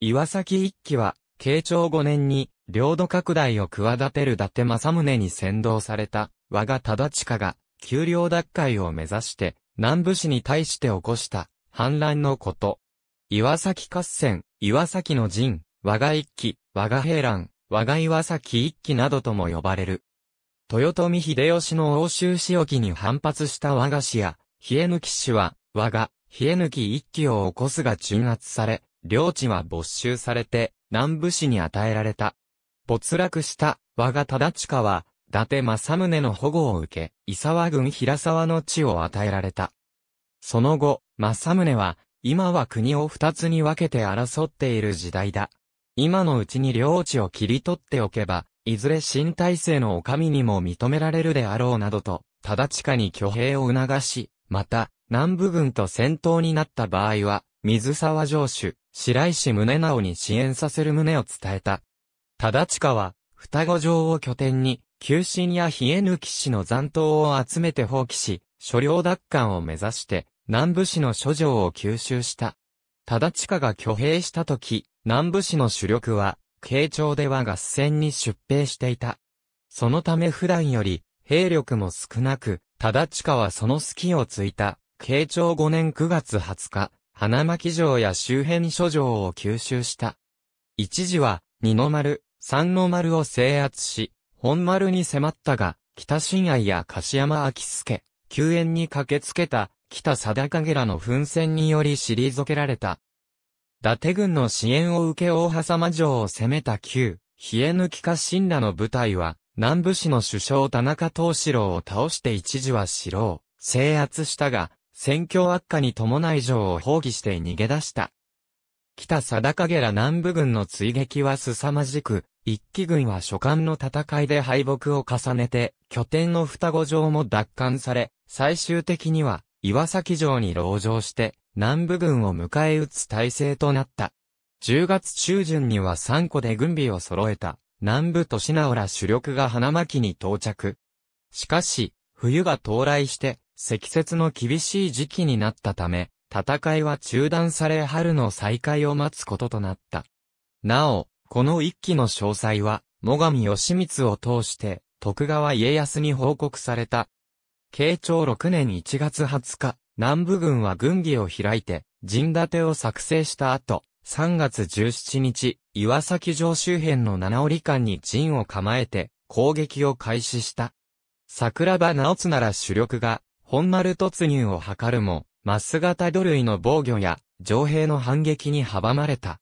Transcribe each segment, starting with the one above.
岩崎一騎は、慶長5年に、領土拡大を企てる伊達政宗に先導された、我が忠親が、丘陵奪回を目指して、南部市に対して起こした、反乱のこと。岩崎合戦、岩崎の陣、我が一騎、我が平乱、我が岩崎一騎などとも呼ばれる。豊臣秀吉の欧州仕置きに反発した我が氏や、冷抜氏は、我が、冷抜一騎を起こすが鎮圧され、領地は没収されて、南部市に与えられた。没落した、我が忠近は、伊達政宗の保護を受け、伊沢郡平沢の地を与えられた。その後、政宗は、今は国を二つに分けて争っている時代だ。今のうちに領地を切り取っておけば、いずれ新体制の女将にも認められるであろうなどと、忠近に挙兵を促し、また、南部軍と戦闘になった場合は、水沢城主、白石宗直に支援させる旨を伝えた。忠近は、双子城を拠点に、急進や冷え抜き氏の残党を集めて放棄し、所領奪還を目指して、南部市の諸城を吸収した。忠近が挙兵した時、南部市の主力は、慶長では合戦に出兵していた。そのため普段より、兵力も少なく、忠近はその隙をついた、慶長5年9月20日、花巻城や周辺諸城を吸収した。一時は、二の丸、三の丸を制圧し、本丸に迫ったが、北新愛や柏山秋助、救援に駆けつけた、北貞影らの奮戦により退けられた。伊達軍の支援を受け大挟間城を攻めた旧、冷え抜き家臣らの部隊は、南部市の首相田中東四郎を倒して一時は城を制圧したが、戦況悪化に伴い城を放棄して逃げ出した。北貞影ら南部軍の追撃は凄まじく、一騎軍は所冠の戦いで敗北を重ねて、拠点の双子城も奪還され、最終的には、岩崎城に籠城して、南部軍を迎え撃つ体制となった。10月中旬には3個で軍備を揃えた、南部都市直ら主力が花巻に到着。しかし、冬が到来して、積雪の厳しい時期になったため、戦いは中断され春の再開を待つこととなった。なお、この一期の詳細は、最上義光を通して、徳川家康に報告された。慶長6年1月20日、南部軍は軍議を開いて、陣立てを作成した後、3月17日、岩崎城周辺の七折間に陣を構えて、攻撃を開始した。桜庭直なら主力が、本丸突入を図るも、マス型土塁の防御や、上兵の反撃に阻まれた。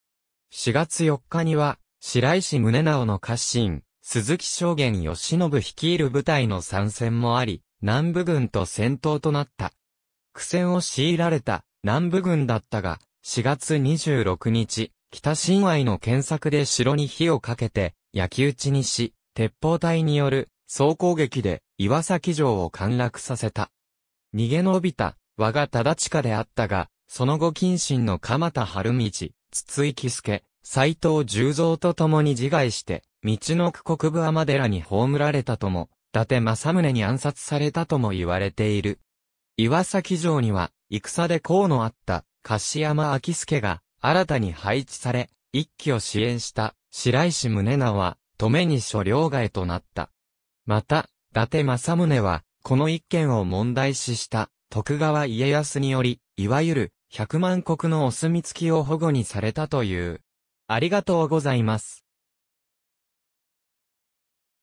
4月4日には、白石宗直の家臣、鈴木証言義信率いる部隊の参戦もあり、南部軍と戦闘となった。苦戦を強いられた南部軍だったが、4月26日、北新愛の検索で城に火をかけて、焼き討ちにし、鉄砲隊による総攻撃で岩崎城を陥落させた。逃げ延びた、我が忠近であったが、その後謹慎の鎌田春道、筒井喜助、斎藤十三と共に自害して、道の区国部天寺に葬られたとも、伊達政宗に暗殺されたとも言われている。岩崎城には、戦で功のあった、柏山昭助が、新たに配置され、一揆を支援した、白石宗直は、止めに所領外となった。また、伊達政宗は、この一件を問題視した徳川家康により、いわゆる100万国のお墨付きを保護にされたという。ありがとうございます。